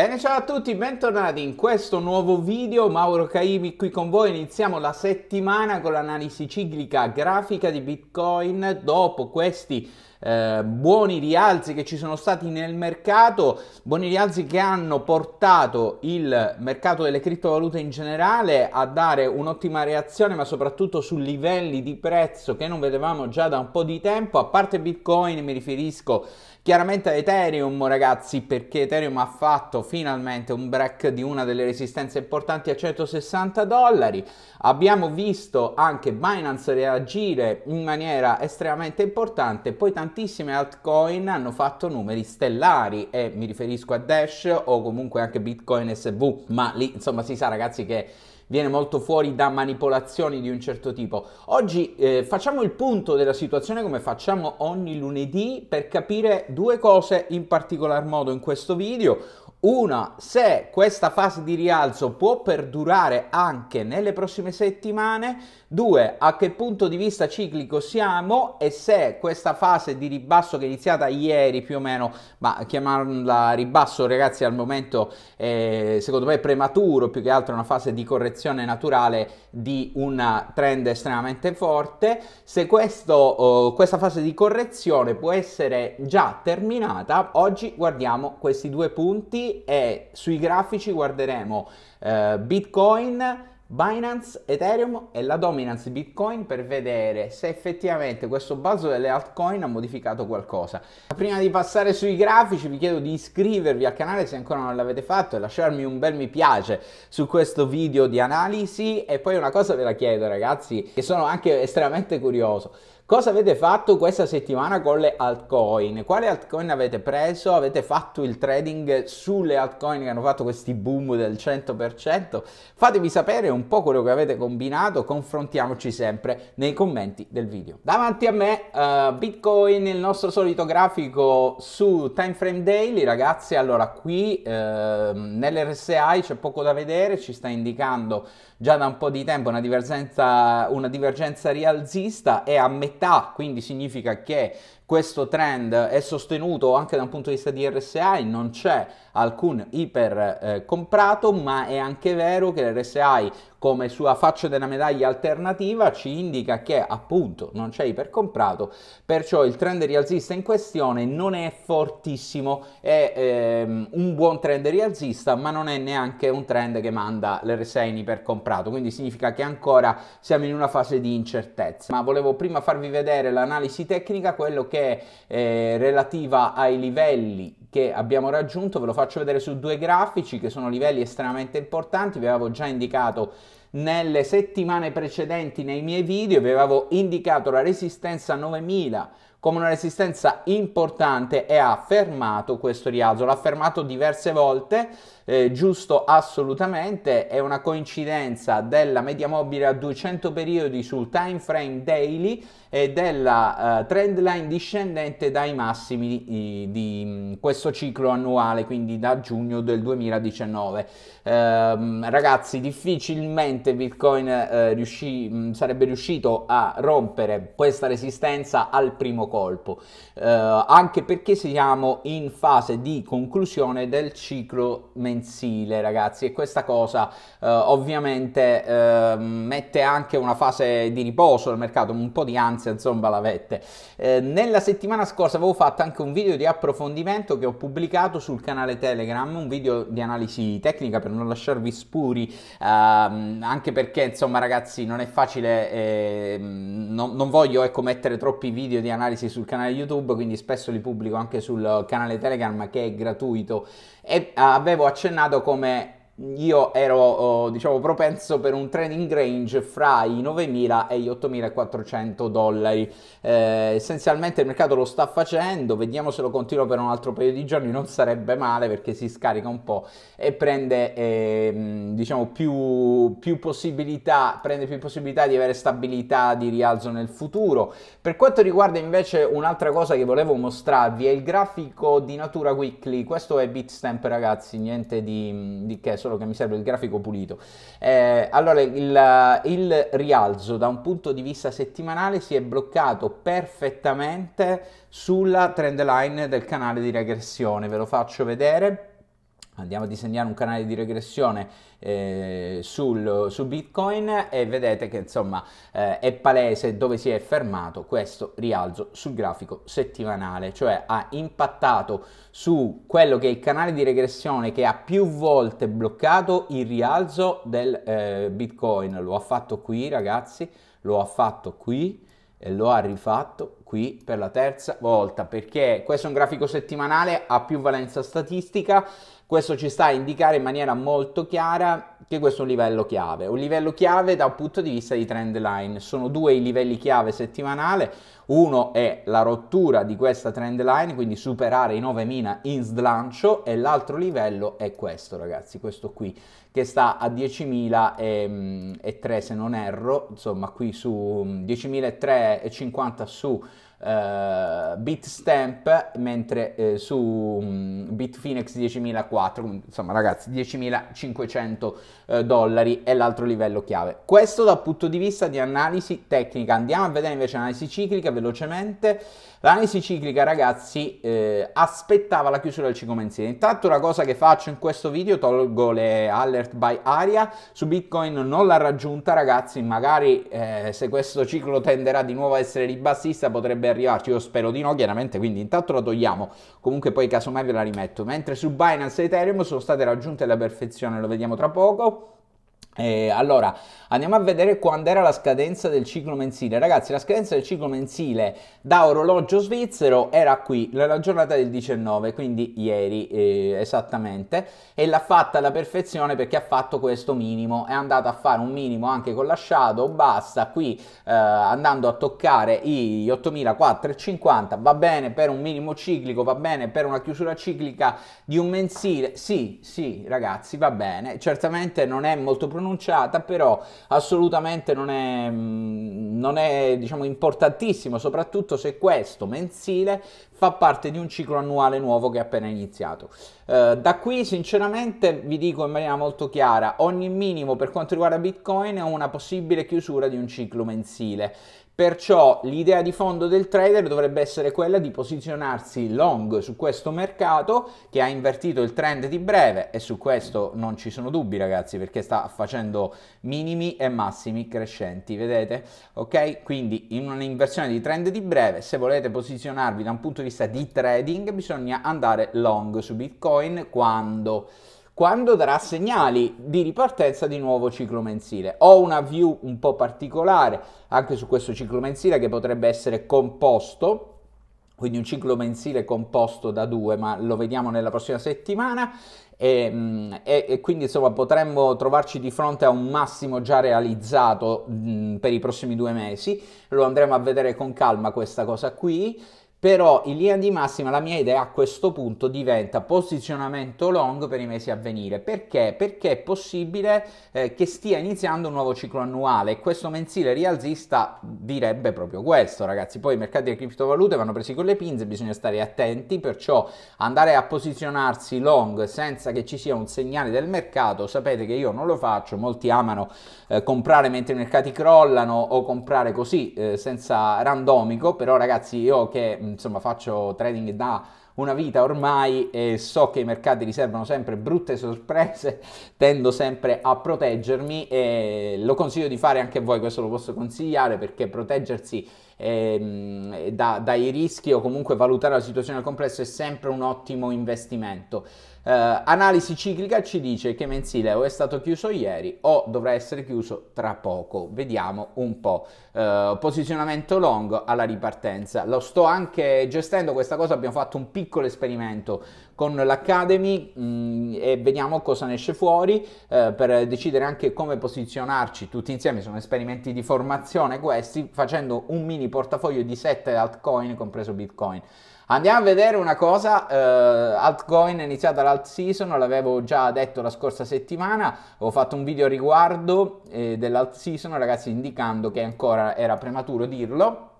Bene, ciao a tutti, bentornati in questo nuovo video. Mauro Caimi qui con voi. Iniziamo la settimana con l'analisi ciclica grafica di Bitcoin dopo questi eh, buoni rialzi che ci sono stati nel mercato, buoni rialzi che hanno portato il mercato delle criptovalute in generale a dare un'ottima reazione, ma soprattutto su livelli di prezzo che non vedevamo già da un po' di tempo. A parte Bitcoin, mi riferisco Chiaramente a Ethereum ragazzi perché Ethereum ha fatto finalmente un break di una delle resistenze importanti a 160 dollari, abbiamo visto anche Binance reagire in maniera estremamente importante, poi tantissime altcoin hanno fatto numeri stellari e mi riferisco a Dash o comunque anche Bitcoin SV, ma lì insomma si sa ragazzi che viene molto fuori da manipolazioni di un certo tipo. Oggi eh, facciamo il punto della situazione come facciamo ogni lunedì per capire due cose in particolar modo in questo video. Una, se questa fase di rialzo può perdurare anche nelle prossime settimane. Due, a che punto di vista ciclico siamo e se questa fase di ribasso che è iniziata ieri più o meno, ma chiamarla ribasso ragazzi al momento eh, secondo me è prematuro, più che altro una fase di correzione naturale di un trend estremamente forte, se questo, oh, questa fase di correzione può essere già terminata, oggi guardiamo questi due punti e sui grafici guarderemo eh, Bitcoin, Binance, Ethereum e la dominance Bitcoin per vedere se effettivamente questo balzo delle altcoin ha modificato qualcosa. Prima di passare sui grafici vi chiedo di iscrivervi al canale se ancora non l'avete fatto e lasciarmi un bel mi piace su questo video di analisi e poi una cosa ve la chiedo ragazzi che sono anche estremamente curioso. Cosa avete fatto questa settimana con le altcoin? Quale altcoin avete preso? Avete fatto il trading sulle altcoin che hanno fatto questi boom del 100%? Fatemi sapere un po' quello che avete combinato, confrontiamoci sempre nei commenti del video. Davanti a me uh, Bitcoin, il nostro solito grafico su time frame daily, ragazzi. Allora, qui uh, ehm, nell'RSI c'è poco da vedere, ci sta indicando già da un po' di tempo una divergenza, una divergenza rialzista e a metà, quindi significa che questo trend è sostenuto anche da un punto di vista di RSI, non c'è alcun iper eh, comprato, ma è anche vero che l'RSI come sua faccia della medaglia alternativa ci indica che appunto non c'è iper comprato, perciò il trend rialzista in questione non è fortissimo, è ehm, un buon trend rialzista, ma non è neanche un trend che manda l'RSI in iper comprato, quindi significa che ancora siamo in una fase di incertezza. Ma volevo prima farvi vedere l'analisi tecnica, quello che che è eh, relativa ai livelli che abbiamo raggiunto, ve lo faccio vedere su due grafici che sono livelli estremamente importanti, vi avevo già indicato nelle settimane precedenti nei miei video, vi avevo indicato la resistenza 9000 come una resistenza importante e ha fermato questo rialzo, l'ha fermato diverse volte eh, giusto assolutamente, è una coincidenza della media mobile a 200 periodi sul time frame daily e della eh, trend line discendente dai massimi di, di, mm, questo ciclo annuale, quindi da giugno del 2019. Eh, ragazzi, difficilmente Bitcoin eh, riuscì, mm, sarebbe riuscito a rompere questa resistenza al primo colpo, eh, anche perché siamo in fase di conclusione del ciclo mensile mensile, ragazzi, e questa cosa eh, ovviamente eh, mette anche una fase di riposo al mercato, un po' di ansia, insomma, l'avete. Eh, nella settimana scorsa avevo fatto anche un video di approfondimento che ho pubblicato sul canale Telegram, un video di analisi tecnica per non lasciarvi spuri, ehm, anche perché, insomma, ragazzi, non è facile, eh, non, non, voglio ecco, mettere troppi video di analisi sul canale YouTube, quindi spesso li pubblico anche sul canale Telegram che è gratuito e ah, avevo accennato come io ero oh, diciamo propenso per un trading range fra i 9.000 e gli 8.400 dollari eh, essenzialmente il mercato lo sta facendo vediamo se lo continua per un altro paio di giorni non sarebbe male perché si scarica un po' e prende eh, diciamo più, più, possibilità prende più possibilità di avere stabilità di rialzo nel futuro per quanto riguarda invece un'altra cosa che volevo mostrarvi è il grafico di natura weekly questo è bitstamp ragazzi niente di, di che solo che mi serve il grafico pulito. Eh, allora il, il rialzo da un punto di vista settimanale si è bloccato perfettamente sulla trend line del canale di regressione, ve lo faccio vedere andiamo a disegnare un canale di regressione eh, sul, su Bitcoin e vedete che insomma eh, è palese dove si è fermato questo rialzo sul grafico settimanale, cioè ha impattato su quello che è il canale di regressione che ha più volte bloccato il rialzo del eh, Bitcoin, lo ha fatto qui ragazzi, lo ha fatto qui e lo ha rifatto qui per la terza volta perché questo è un grafico settimanale ha più valenza statistica questo ci sta a indicare in maniera molto chiara che questo è un livello chiave, un livello chiave da un punto di vista di trend line. Sono due i livelli chiave settimanale, uno è la rottura di questa trend line, quindi superare i 9.000 in slancio e l'altro livello è questo ragazzi, questo qui che sta a 10.003 mm, se non erro, insomma qui su 10.003,50 mm, su uh, Bitstamp, mentre eh, su um, Bitfinex 10.004, insomma ragazzi 10.500 eh, dollari è l'altro livello chiave. Questo dal punto di vista di analisi tecnica, andiamo a vedere invece l'analisi ciclica velocemente. L'analisi ciclica ragazzi eh, aspettava la chiusura del ciclo mensile, intanto la cosa che faccio in questo video tolgo le alert by aria, su Bitcoin non l'ha raggiunta ragazzi, magari eh, se questo ciclo tenderà di nuovo a essere ribassista potrebbe arrivarci, io spero di no chiaramente, quindi intanto la togliamo, comunque poi casomai ve la rimetto, mentre su Binance e Ethereum sono state raggiunte alla perfezione, lo vediamo tra poco, eh, allora, andiamo a vedere quando era la scadenza del ciclo mensile. Ragazzi, la scadenza del ciclo mensile da orologio svizzero era qui, la giornata del 19, quindi ieri eh, esattamente, e l'ha fatta alla perfezione perché ha fatto questo minimo, è andata a fare un minimo anche con la shadow, basta, qui eh, andando a toccare i 8450, va bene per un minimo ciclico, va bene per una chiusura ciclica di un mensile, sì, sì ragazzi, va bene, certamente non è molto pronunciato, annunciata, però assolutamente non è, mm, non è diciamo, importantissimo, soprattutto se questo mensile fa parte di un ciclo annuale nuovo che è appena iniziato. Eh, da qui sinceramente vi dico in maniera molto chiara, ogni minimo per quanto riguarda Bitcoin è una possibile chiusura di un ciclo mensile. Perciò l'idea di fondo del trader dovrebbe essere quella di posizionarsi long su questo mercato che ha invertito il trend di breve e su questo non ci sono dubbi ragazzi perché sta facendo minimi e massimi crescenti, vedete? Ok? Quindi in un'inversione di trend di breve se volete posizionarvi da un punto di vista di trading bisogna andare long su Bitcoin quando? Quando darà segnali di ripartenza di nuovo ciclo mensile. Ho una view un po' particolare anche su questo ciclo mensile che potrebbe essere composto quindi un ciclo mensile composto da due, ma lo vediamo nella prossima settimana. E, mm, e, e quindi insomma potremmo trovarci di fronte a un massimo già realizzato mh, mm, per i prossimi due mesi. Lo andremo a vedere con calma questa cosa qui però in linea di massima la mia idea a questo punto diventa posizionamento long per i mesi a venire. Perché? Perché è possibile eh, che stia iniziando un nuovo ciclo annuale e questo mensile rialzista direbbe proprio questo, ragazzi. Poi i mercati delle criptovalute vanno presi con le pinze, bisogna stare attenti, perciò andare a posizionarsi long senza che ci sia un segnale del mercato, sapete che io non lo faccio, molti amano eh, comprare mentre i mercati crollano o comprare così eh, senza randomico, però ragazzi io che insomma faccio trading da una vita ormai e so che i mercati riservano sempre brutte sorprese, tendo sempre a proteggermi e lo consiglio di fare anche a voi, questo lo posso consigliare perché proteggersi eh, da, dai rischi o comunque valutare la situazione al complesso è sempre un ottimo investimento. Eh, analisi ciclica ci dice che mensile o è stato chiuso ieri o dovrà essere chiuso tra poco. Vediamo un po'. Eh, posizionamento long alla ripartenza. Lo sto anche gestendo questa cosa, abbiamo fatto un piccolo piccolo esperimento con l'Academy mh, mm, e vediamo cosa ne esce fuori eh, per decidere anche come posizionarci tutti insieme, sono esperimenti di formazione questi, facendo un mini portafoglio di 7 altcoin, compreso Bitcoin. Andiamo a vedere una cosa, eh, altcoin è iniziata l'alt season, l'avevo già detto la scorsa settimana, ho fatto un video riguardo eh, dell'alt season ragazzi indicando che ancora era prematuro dirlo,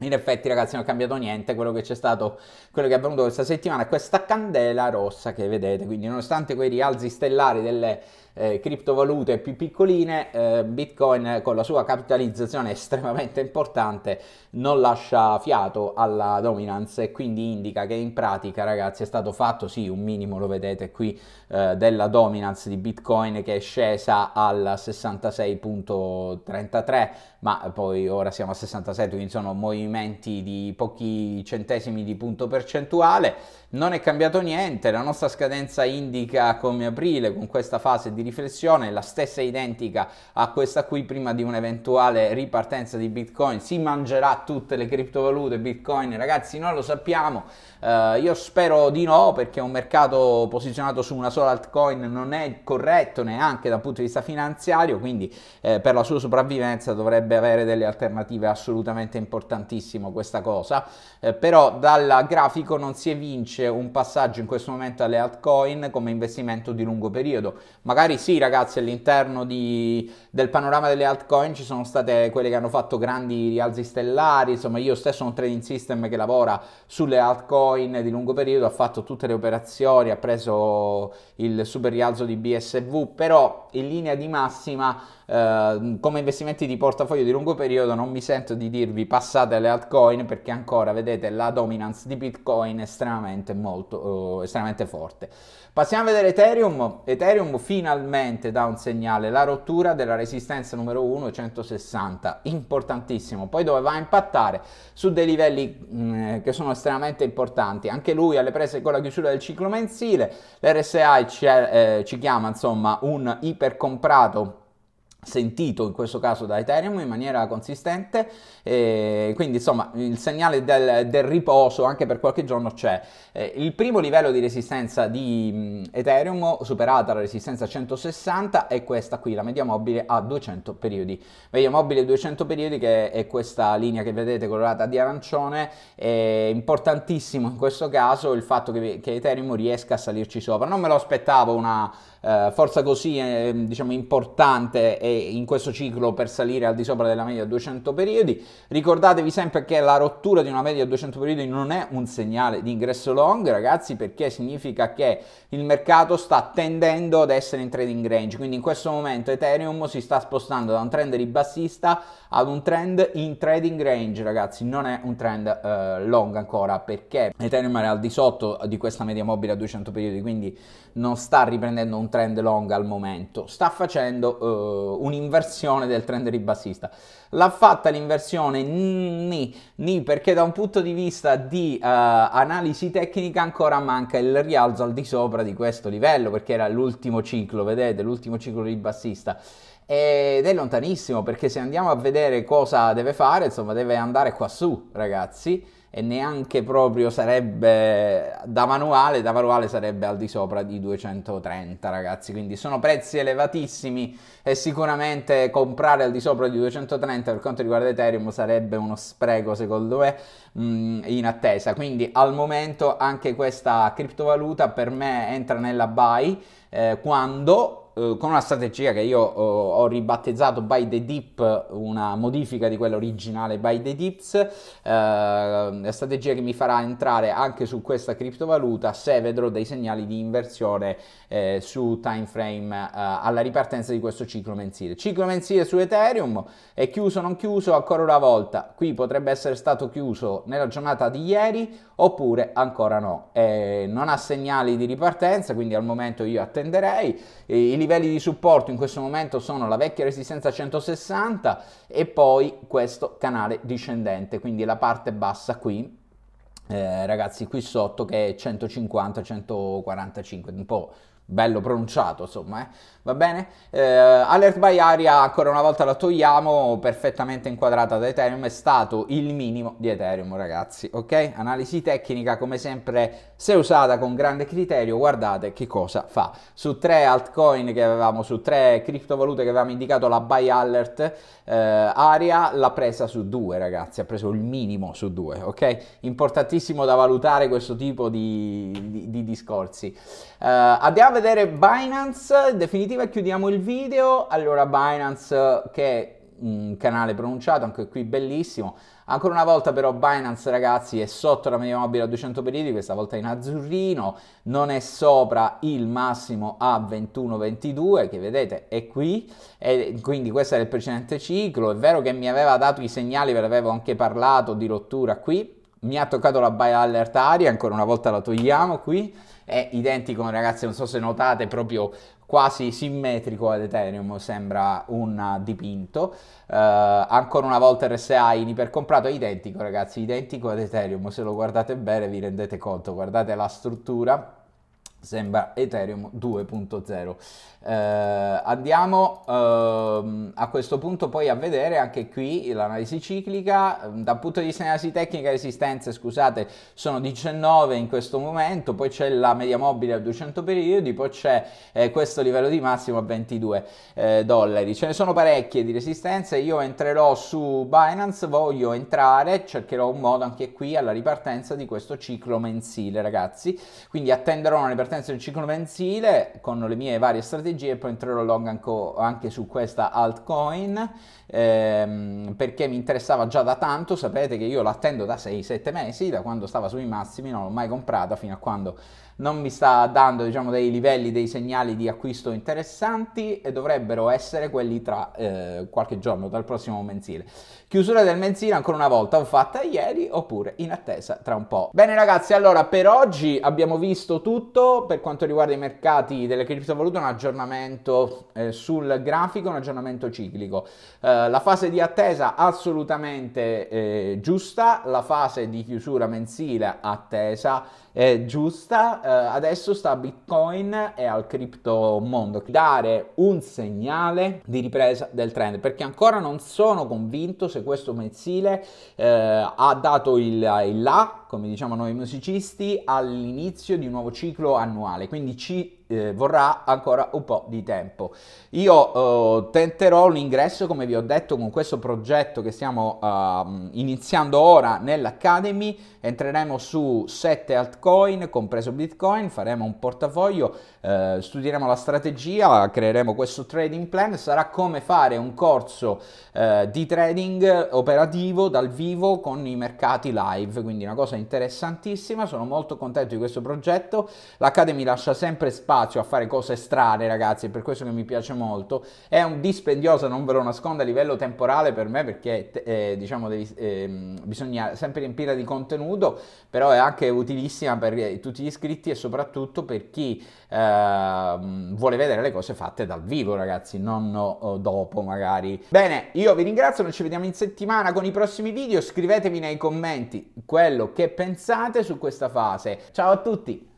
in effetti ragazzi non è cambiato niente, quello che c'è stato, quello che è avvenuto questa settimana è questa candela rossa che vedete, quindi nonostante quei rialzi stellari delle eh, criptovalute più piccoline, eh, Bitcoin con la sua capitalizzazione estremamente importante non lascia fiato alla dominance e quindi indica che in pratica ragazzi è stato fatto sì un minimo lo vedete qui eh, della dominance di Bitcoin che è scesa al 66.33 ma poi ora siamo a 67 quindi sono movimenti di pochi centesimi di punto percentuale non è cambiato niente la nostra scadenza indica come aprile con questa fase di riflessione, la stessa identica a questa qui prima di un'eventuale ripartenza di Bitcoin, si mangerà tutte le criptovalute Bitcoin, ragazzi noi lo sappiamo, uh, io spero di no perché un mercato posizionato su una sola altcoin non è corretto neanche dal punto di vista finanziario, quindi eh, per la sua sopravvivenza dovrebbe avere delle alternative assolutamente importantissimo questa cosa, eh, però dal grafico non si evince un passaggio in questo momento alle altcoin come investimento di lungo periodo, magari magari sì ragazzi all'interno di, del panorama delle altcoin ci sono state quelle che hanno fatto grandi rialzi stellari, insomma io stesso ho un trading system che lavora sulle altcoin di lungo periodo, ha fatto tutte le operazioni, ha preso il super rialzo di BSV, però in linea di massima Ehm, come investimenti di portafoglio di lungo periodo non mi sento di dirvi passate alle altcoin perché ancora vedete la dominance di Bitcoin estremamente, molto, eh, estremamente forte. Passiamo a vedere Ethereum. Ethereum finalmente dà un segnale, la rottura della resistenza numero 1, 160, importantissimo. Poi dove va a impattare? Su dei livelli mh, mm, eh, che sono estremamente importanti. Anche lui alle prese con la chiusura del ciclo mensile, l'RSI ci, eh, ci chiama insomma un ipercomprato sentito in questo caso da Ethereum in maniera consistente e quindi insomma il segnale del, del riposo anche per qualche giorno c'è eh, il primo livello di resistenza di Ethereum superata la resistenza 160 è questa qui la media mobile a 200 periodi media mobile 200 periodi che è questa linea che vedete colorata di arancione è importantissimo in questo caso il fatto che, che Ethereum riesca a salirci sopra non me lo aspettavo una eh, forza così eh, diciamo importante in questo ciclo per salire al di sopra della media 200 periodi. Ricordatevi sempre che la rottura di una media 200 periodi non è un segnale di ingresso long, ragazzi, perché significa che il mercato sta tendendo ad essere in trading range, quindi in questo momento Ethereum si sta spostando da un trend ribassista ad un trend in trading range, ragazzi, non è un trend eh, long ancora perché Ethereum era al di sotto di questa media mobile a 200 periodi, quindi non sta riprendendo un un trend long al momento, sta facendo uh, un'inversione del trend ribassista. L'ha fatta l'inversione ni, nì, perché da un punto di vista di uh, analisi tecnica ancora manca il rialzo al di sopra di questo livello, perché era l'ultimo ciclo, vedete, l'ultimo ciclo ribassista ed è lontanissimo perché se andiamo a vedere cosa deve fare, insomma, deve andare qua su, ragazzi e neanche proprio sarebbe da manuale, da manuale sarebbe al di sopra di 230 ragazzi, quindi sono prezzi elevatissimi e sicuramente comprare al di sopra di 230 per quanto riguarda Ethereum sarebbe uno spreco secondo me mh, mm, in attesa, quindi al momento anche questa criptovaluta per me entra nella buy eh, quando eh, con una strategia che io eh, ho ribattezzato by the dip, una modifica di quella originale by the dips, eh, la strategia che mi farà entrare anche su questa criptovaluta se vedrò dei segnali di inversione eh, su time frame eh, alla ripartenza di questo ciclo mensile. Ciclo mensile su Ethereum è chiuso o non chiuso ancora una volta, qui potrebbe essere stato chiuso nella giornata di ieri oppure ancora no. Eh, non ha segnali di ripartenza, quindi al momento io attenderei. I livelli di supporto in questo momento sono la vecchia resistenza 160 e poi questo canale discendente, quindi la parte bassa qui. Eh, ragazzi qui sotto che è 150 145 un po' bello pronunciato, insomma, eh? va bene? Eh, alert by aria, ancora una volta la togliamo, perfettamente inquadrata da Ethereum, è stato il minimo di Ethereum, ragazzi, ok? Analisi tecnica, come sempre, se usata con grande criterio, guardate che cosa fa. Su tre altcoin che avevamo, su tre criptovalute che avevamo indicato, la buy alert eh, aria l'ha presa su due, ragazzi, ha preso il minimo su due, ok? Importantissimo da valutare questo tipo di, di, di discorsi. Eh, abbiamo vedere Binance, in definitiva chiudiamo il video. Allora Binance che è un canale pronunciato, anche qui bellissimo. Ancora una volta però Binance ragazzi è sotto la media mobile a 200 periodi, questa volta in azzurrino, non è sopra il massimo a 21-22 che vedete è qui, e quindi questo era il precedente ciclo, è vero che mi aveva dato i segnali, ve l'avevo anche parlato di rottura qui, mi ha toccato la baia alert aria, ancora una volta la togliamo qui, è identico ragazzi, non so se notate, proprio quasi simmetrico ad Ethereum, sembra un dipinto, uh, ancora una volta RSA in ipercomprato, è identico ragazzi, identico ad Ethereum, se lo guardate bene vi rendete conto, guardate la struttura, sembra Ethereum 2.0. Eh, andiamo ehm, a questo punto poi a vedere anche qui l'analisi ciclica, mm, dal punto di vista di analisi tecnica resistenze, scusate, sono 19 in questo momento, poi c'è la media mobile a 200 periodi, poi c'è eh, questo livello di massimo a 22 eh, dollari. Ce ne sono parecchie di resistenze, io entrerò su Binance, voglio entrare, cercherò un modo anche qui alla ripartenza di questo ciclo mensile, ragazzi. Quindi attenderò una ripartenza del ciclo mensile con le mie varie strategie strategie e poi entrerò long anche su questa altcoin ehm, perché mi interessava già da tanto, sapete che io l'attendo da 6-7 mesi, da quando stava sui massimi, non l'ho mai comprata fino a quando non mi sta dando diciamo, dei livelli, dei segnali di acquisto interessanti e dovrebbero essere quelli tra eh, qualche giorno, dal prossimo mensile. Chiusura del mensile ancora una volta o fatta ieri oppure in attesa tra un po'. Bene ragazzi, allora per oggi abbiamo visto tutto per quanto riguarda i mercati delle criptovalute, un aggiornamento eh, sul grafico, un aggiornamento ciclico. Eh, la fase di attesa assolutamente eh, giusta, la fase di chiusura mensile attesa eh, giusta, eh, adesso sta a Bitcoin e al cripto mondo. Dare un segnale di ripresa del trend, perché ancora non sono convinto se questo mensile eh, ha dato il, il là come diciamo noi musicisti, all'inizio di un nuovo ciclo annuale, quindi ci eh, vorrà ancora un po' di tempo. Io eh, tenterò l'ingresso, come vi ho detto, con questo progetto che stiamo eh, iniziando ora nell'Academy, entreremo su 7 altcoin, compreso Bitcoin, faremo un portafoglio, eh, studieremo la strategia, creeremo questo trading plan, sarà come fare un corso eh, di trading operativo dal vivo con i mercati live, quindi una cosa cosa interessantissima, sono molto contento di questo progetto, l'Academy lascia sempre spazio a fare cose strane ragazzi, è per questo che mi piace molto, è un dispendioso, non ve lo nascondo, a livello temporale per me perché eh, diciamo devi, eh, bisogna sempre riempire di contenuto, però è anche utilissima per tutti gli iscritti e soprattutto per chi eh, vuole vedere le cose fatte dal vivo ragazzi, non eh, dopo magari. Bene, io vi ringrazio, noi ci vediamo in settimana con i prossimi video, scrivetemi nei commenti quello che che pensate su questa fase. Ciao a tutti!